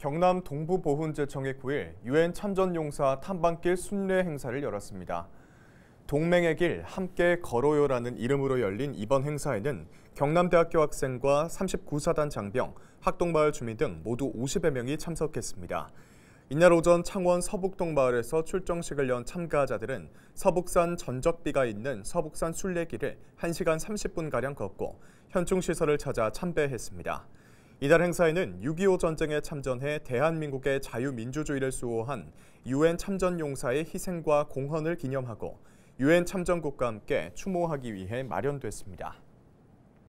경남 동부보훈제청의 9일 유엔 참전용사 탐방길 순례 행사를 열었습니다. 동맹의 길 함께 걸어요라는 이름으로 열린 이번 행사에는 경남대학교 학생과 39사단 장병, 학동마을 주민 등 모두 50여 명이 참석했습니다. 이날 오전 창원 서북동 마을에서 출정식을 연 참가자들은 서북산 전적비가 있는 서북산 순례길을 1시간 30분가량 걷고 현충시설을 찾아 참배했습니다. 이달 행사에는 6.25 전쟁에 참전해 대한민국의 자유민주주의를 수호한 유엔 참전 용사의 희생과 공헌을 기념하고 유엔 참전국과 함께 추모하기 위해 마련됐습니다.